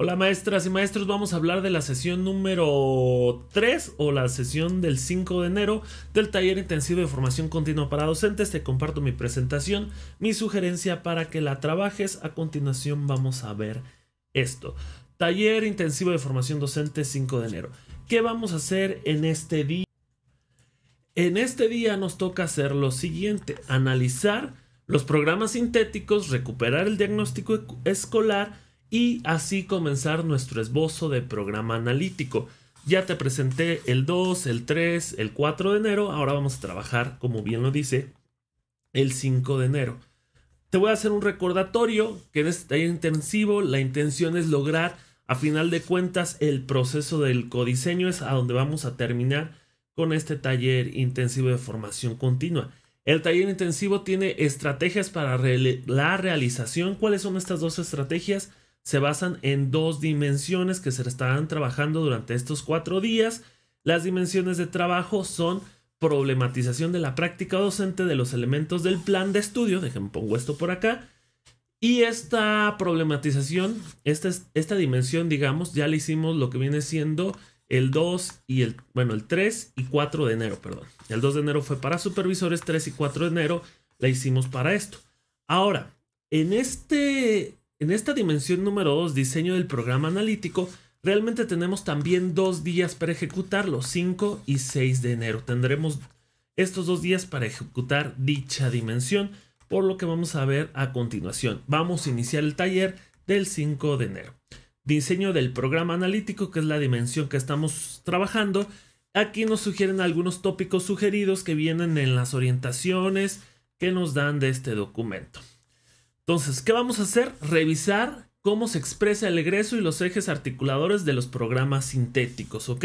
Hola maestras y maestros, vamos a hablar de la sesión número 3 o la sesión del 5 de enero del taller intensivo de formación continua para docentes. Te comparto mi presentación, mi sugerencia para que la trabajes. A continuación vamos a ver esto. Taller intensivo de formación docente 5 de enero. ¿Qué vamos a hacer en este día? En este día nos toca hacer lo siguiente, analizar los programas sintéticos, recuperar el diagnóstico escolar, y así comenzar nuestro esbozo de programa analítico. Ya te presenté el 2, el 3, el 4 de enero, ahora vamos a trabajar, como bien lo dice, el 5 de enero. Te voy a hacer un recordatorio que en este taller intensivo la intención es lograr, a final de cuentas, el proceso del codiseño es a donde vamos a terminar con este taller intensivo de formación continua. El taller intensivo tiene estrategias para la realización. ¿Cuáles son estas dos estrategias? se basan en dos dimensiones que se estarán trabajando durante estos cuatro días. Las dimensiones de trabajo son problematización de la práctica docente de los elementos del plan de estudio, déjenme pongo esto por acá, y esta problematización, esta, esta dimensión, digamos, ya le hicimos lo que viene siendo el 2 y el, bueno, el 3 y 4 de enero, perdón. El 2 de enero fue para supervisores, 3 y 4 de enero la hicimos para esto. Ahora, en este en esta dimensión número 2, diseño del programa analítico, realmente tenemos también dos días para ejecutarlo, 5 y 6 de enero. Tendremos estos dos días para ejecutar dicha dimensión, por lo que vamos a ver a continuación. Vamos a iniciar el taller del 5 de enero. Diseño del programa analítico, que es la dimensión que estamos trabajando. Aquí nos sugieren algunos tópicos sugeridos que vienen en las orientaciones que nos dan de este documento. Entonces, ¿qué vamos a hacer? Revisar cómo se expresa el egreso y los ejes articuladores de los programas sintéticos, ¿ok?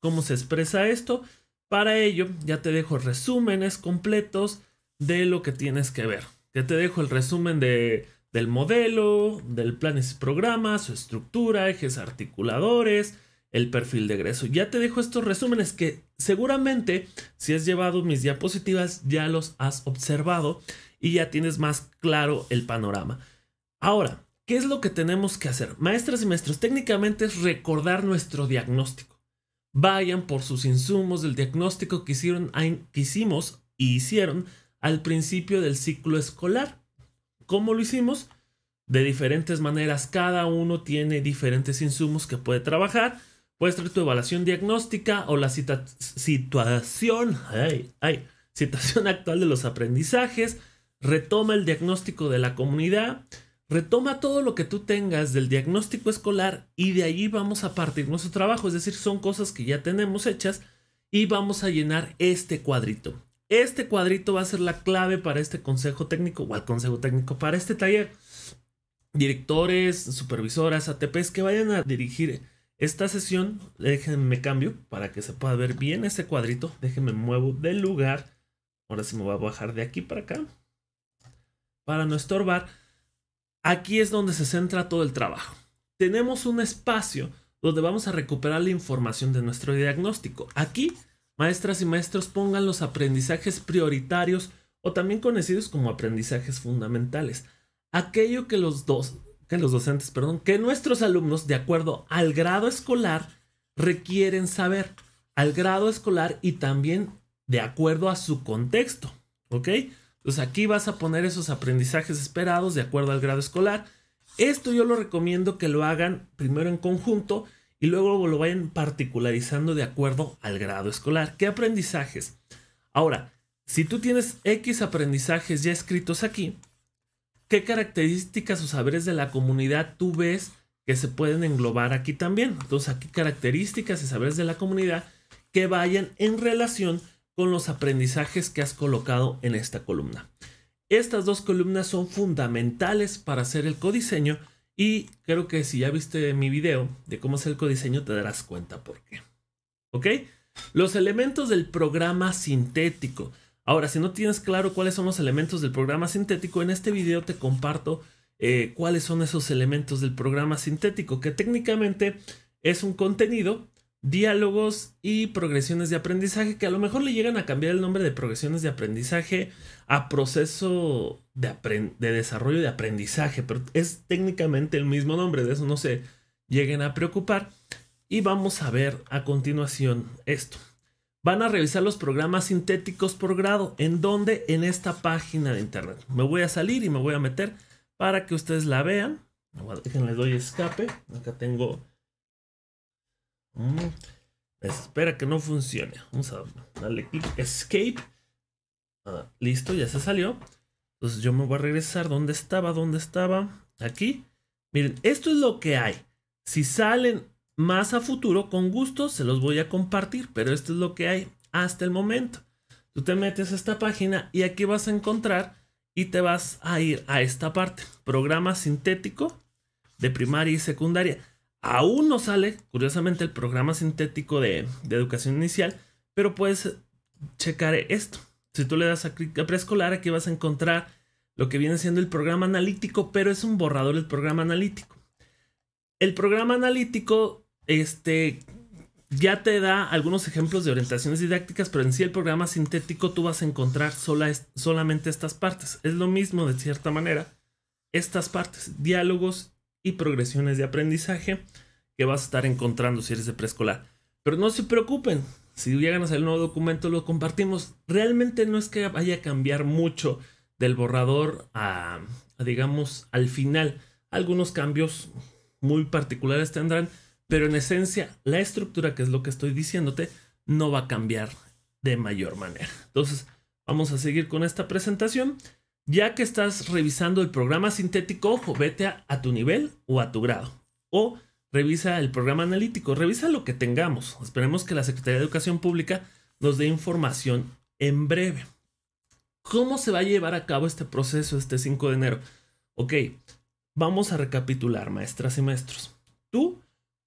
¿Cómo se expresa esto? Para ello, ya te dejo resúmenes completos de lo que tienes que ver. Ya te dejo el resumen del modelo, del plan y programa, su estructura, ejes articuladores, el perfil de egreso. Ya te dejo estos resúmenes que seguramente si has llevado mis diapositivas ya los has observado y ya tienes más claro el panorama. Ahora, ¿qué es lo que tenemos que hacer? Maestras y maestros, técnicamente es recordar nuestro diagnóstico. Vayan por sus insumos del diagnóstico que, hicieron, que hicimos y hicieron al principio del ciclo escolar. ¿Cómo lo hicimos? De diferentes maneras, cada uno tiene diferentes insumos que puede trabajar. Puede ser tu evaluación diagnóstica o la situación, situación actual de los aprendizajes, retoma el diagnóstico de la comunidad, retoma todo lo que tú tengas del diagnóstico escolar y de allí vamos a partir nuestro trabajo, es decir, son cosas que ya tenemos hechas y vamos a llenar este cuadrito. Este cuadrito va a ser la clave para este consejo técnico o al consejo técnico para este taller. Directores, supervisoras, ATPs que vayan a dirigir esta sesión, déjenme cambio para que se pueda ver bien este cuadrito. Déjenme muevo del lugar. Ahora sí me voy a bajar de aquí para acá para no estorbar, aquí es donde se centra todo el trabajo. Tenemos un espacio donde vamos a recuperar la información de nuestro diagnóstico. Aquí, maestras y maestros pongan los aprendizajes prioritarios o también conocidos como aprendizajes fundamentales. Aquello que los dos, que los docentes, perdón, que nuestros alumnos, de acuerdo al grado escolar, requieren saber al grado escolar y también de acuerdo a su contexto, ¿ok? Entonces aquí vas a poner esos aprendizajes esperados de acuerdo al grado escolar. Esto yo lo recomiendo que lo hagan primero en conjunto y luego lo vayan particularizando de acuerdo al grado escolar. ¿Qué aprendizajes? Ahora, si tú tienes X aprendizajes ya escritos aquí, ¿qué características o saberes de la comunidad tú ves que se pueden englobar aquí también? Entonces, aquí características y saberes de la comunidad que vayan en relación con los aprendizajes que has colocado en esta columna. Estas dos columnas son fundamentales para hacer el codiseño y creo que si ya viste mi video de cómo hacer el codiseño te darás cuenta por qué. ¿Ok? Los elementos del programa sintético. Ahora, si no tienes claro cuáles son los elementos del programa sintético, en este video te comparto eh, cuáles son esos elementos del programa sintético, que técnicamente es un contenido diálogos y progresiones de aprendizaje, que a lo mejor le llegan a cambiar el nombre de progresiones de aprendizaje a proceso de, de desarrollo de aprendizaje, pero es técnicamente el mismo nombre, de eso no se lleguen a preocupar. Y vamos a ver a continuación esto. Van a revisar los programas sintéticos por grado. ¿En dónde? En esta página de internet. Me voy a salir y me voy a meter para que ustedes la vean. les doy escape. Acá tengo Mm. Pues, espera que no funcione. Vamos a darle clic escape. Ah, listo, ya se salió. Entonces pues, yo me voy a regresar. Donde estaba? ¿Dónde estaba? Aquí. Miren, esto es lo que hay. Si salen más a futuro, con gusto se los voy a compartir. Pero esto es lo que hay hasta el momento. Tú te metes a esta página y aquí vas a encontrar y te vas a ir a esta parte. Programa sintético de primaria y secundaria. Aún no sale, curiosamente, el programa sintético de, educación inicial, pero puedes checar esto. Si tú le das a a preescolar, aquí vas a encontrar lo que viene siendo el programa analítico, pero es un borrador el programa analítico. El programa analítico, este, ya te da algunos ejemplos de orientaciones didácticas, pero en sí el programa sintético tú vas a encontrar solamente estas partes. Es lo mismo de cierta manera, estas partes, diálogos y progresiones de aprendizaje que vas a estar encontrando si eres de preescolar. Pero no se preocupen, si llegan a salir nuevo documento lo compartimos. Realmente no es que vaya a cambiar mucho del borrador a, a digamos, al final. Algunos cambios muy particulares tendrán, pero en esencia la estructura, que es lo que estoy diciéndote, no va a cambiar de mayor manera. Entonces, vamos a seguir con esta presentación. Ya que estás revisando el programa sintético, ojo, vete a, tu nivel o a tu grado. O revisa el programa analítico, revisa lo que tengamos. Esperemos que la Secretaría de Educación Pública nos dé información en breve. ¿Cómo se va a llevar a cabo este proceso este 5 de enero? Ok, vamos a recapitular, maestras y maestros. Tú,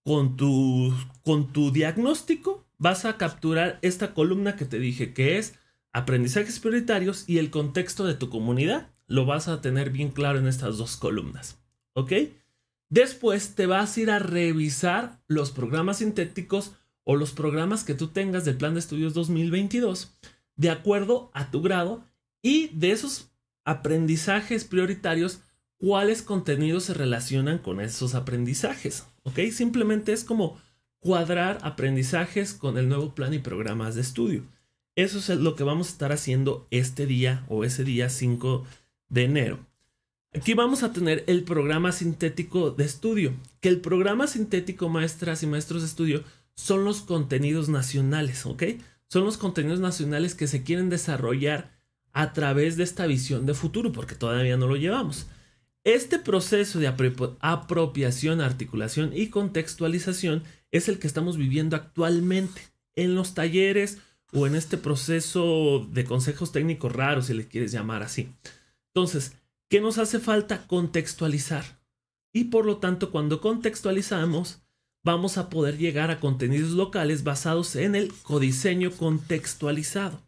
con tu, con tu diagnóstico, vas a capturar esta columna que te dije, que es aprendizajes prioritarios y el contexto de tu comunidad. Lo vas a tener bien claro en estas dos columnas. ¿Ok? Después te vas a ir a revisar los programas sintéticos o los programas que tú tengas del Plan de Estudios 2022 de acuerdo a tu grado y de esos aprendizajes prioritarios, cuáles contenidos se relacionan con esos aprendizajes. ¿Ok? Simplemente es como cuadrar aprendizajes con el nuevo plan y programas de estudio. Eso es lo que vamos a estar haciendo este día o ese día 5 de enero. Aquí vamos a tener el programa sintético de estudio, que el programa sintético maestras y maestros de estudio son los contenidos nacionales, ¿ok? Son los contenidos nacionales que se quieren desarrollar a través de esta visión de futuro, porque todavía no lo llevamos. Este proceso de apropiación, articulación y contextualización es el que estamos viviendo actualmente en los talleres o en este proceso de consejos técnicos raros, si le quieres llamar así. Entonces, ¿qué nos hace falta? Contextualizar. Y por lo tanto, cuando contextualizamos, vamos a poder llegar a contenidos locales basados en el codiseño contextualizado.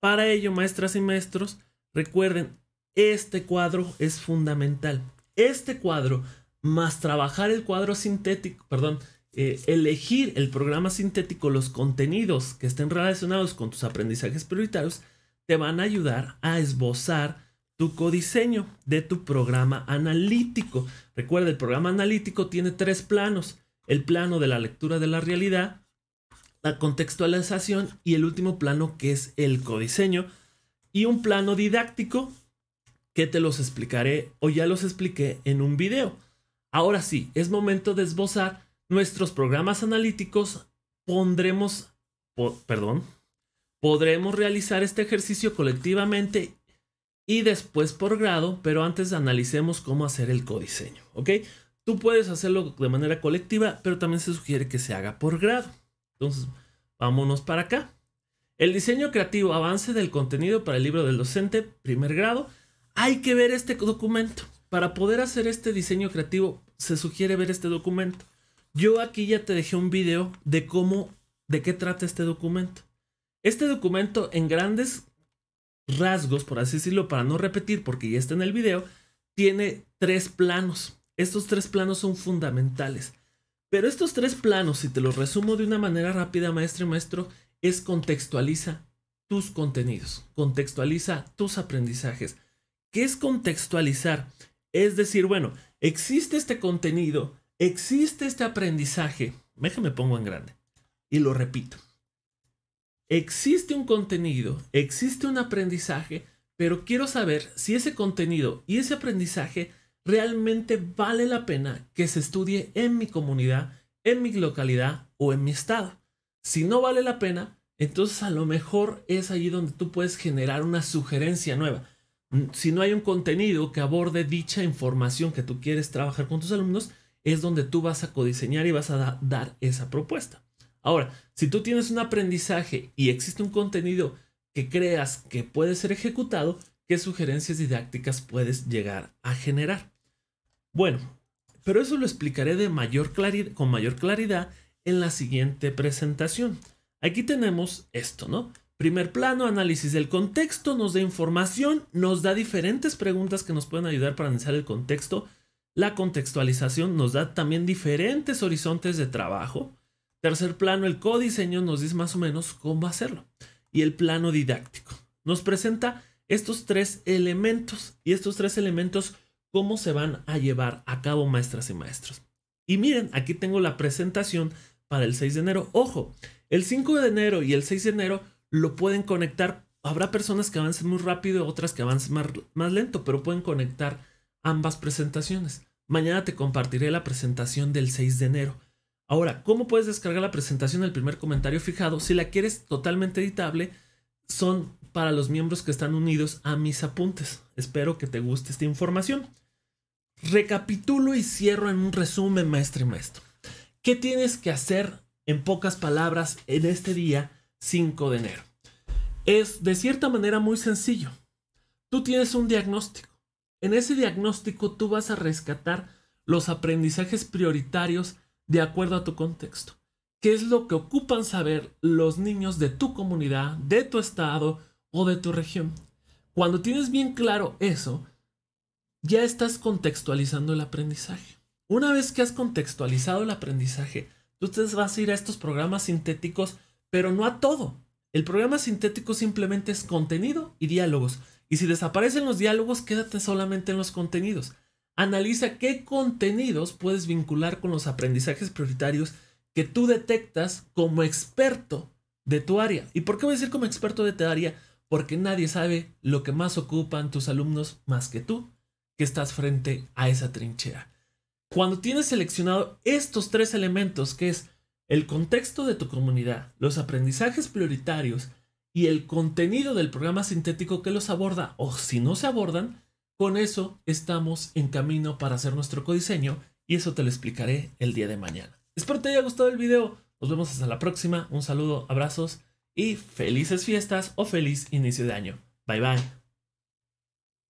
Para ello, maestras y maestros, recuerden, este cuadro es fundamental. Este cuadro, más trabajar el cuadro sintético, perdón, eh, elegir el programa sintético, los contenidos que estén relacionados con tus aprendizajes prioritarios, te van a ayudar a esbozar tu codiseño de tu programa analítico. Recuerda, el programa analítico tiene tres planos. El plano de la lectura de la realidad, la contextualización y el último plano que es el codiseño. Y un plano didáctico que te los explicaré o ya los expliqué en un video. Ahora sí, es momento de esbozar nuestros programas analíticos pondremos, perdón, podremos realizar este ejercicio colectivamente y después por grado, pero antes analicemos cómo hacer el codiseño, ¿ok? Tú puedes hacerlo de manera colectiva, pero también se sugiere que se haga por grado. Entonces, vámonos para acá. El diseño creativo, avance del contenido para el libro del docente, primer grado. Hay que ver este documento. Para poder hacer este diseño creativo, se sugiere ver este documento. Yo aquí ya te dejé un video de cómo, de qué trata este documento. Este documento en grandes rasgos, por así decirlo, para no repetir porque ya está en el video, tiene tres planos. Estos tres planos son fundamentales. Pero estos tres planos, si te los resumo de una manera rápida, maestro y maestro, es contextualiza tus contenidos, contextualiza tus aprendizajes. ¿Qué es contextualizar? Es decir, bueno, existe este contenido Existe este aprendizaje, déjame pongo en grande, y lo repito. Existe un contenido, existe un aprendizaje, pero quiero saber si ese contenido y ese aprendizaje realmente vale la pena que se estudie en mi comunidad, en mi localidad o en mi estado. Si no vale la pena, entonces a lo mejor es allí donde tú puedes generar una sugerencia nueva. Si no hay un contenido que aborde dicha información que tú quieres trabajar con tus alumnos, es donde tú vas a codiseñar y vas a dar esa propuesta. Ahora, si tú tienes un aprendizaje y existe un contenido que creas que puede ser ejecutado, ¿qué sugerencias didácticas puedes llegar a generar? Bueno, pero eso lo explicaré con mayor claridad en la siguiente presentación. Aquí tenemos esto, ¿no? Primer plano, análisis del contexto, nos da información, nos da diferentes preguntas que nos pueden ayudar para analizar el contexto la contextualización nos da también diferentes horizontes de trabajo. Tercer plano, el codiseño nos dice más o menos cómo hacerlo. Y el plano didáctico nos presenta estos tres elementos y estos tres elementos cómo se van a llevar a cabo maestras y maestros. Y miren, aquí tengo la presentación para el 6 de enero. Ojo, el 5 de enero y el 6 de enero lo pueden conectar. Habrá personas que avancen muy rápido, otras que avancen más lento, pero pueden conectar ambas presentaciones. Mañana te compartiré la presentación del 6 de enero. Ahora, ¿cómo puedes descargar la presentación del primer comentario fijado? Si la quieres totalmente editable, son para los miembros que están unidos a mis apuntes. Espero que te guste esta información. Recapitulo y cierro en un resumen, maestro y maestro. ¿Qué tienes que hacer en pocas palabras en este día 5 de enero? Es de cierta manera muy sencillo. Tú tienes un diagnóstico. En ese diagnóstico tú vas a rescatar los aprendizajes prioritarios de acuerdo a tu contexto. ¿Qué es lo que ocupan saber los niños de tu comunidad, de tu estado o de tu región? Cuando tienes bien claro eso, ya estás contextualizando el aprendizaje. Una vez que has contextualizado el aprendizaje, tú te vas a ir a estos programas sintéticos, pero no a todo. El programa sintético simplemente es contenido y diálogos. Y si desaparecen los diálogos, quédate solamente en los contenidos. Analiza qué contenidos puedes vincular con los aprendizajes prioritarios que tú detectas como experto de tu área. ¿Y por qué voy a decir como experto de tu área? Porque nadie sabe lo que más ocupan tus alumnos más que tú, que estás frente a esa trinchera. Cuando tienes seleccionado estos tres elementos, que es el contexto de tu comunidad, los aprendizajes prioritarios y el contenido del programa sintético que los aborda o si no se abordan, con eso estamos en camino para hacer nuestro codiseño y eso te lo explicaré el día de mañana. Espero te haya gustado el video, nos vemos hasta la próxima, un saludo, abrazos y felices fiestas o feliz inicio de año. Bye bye.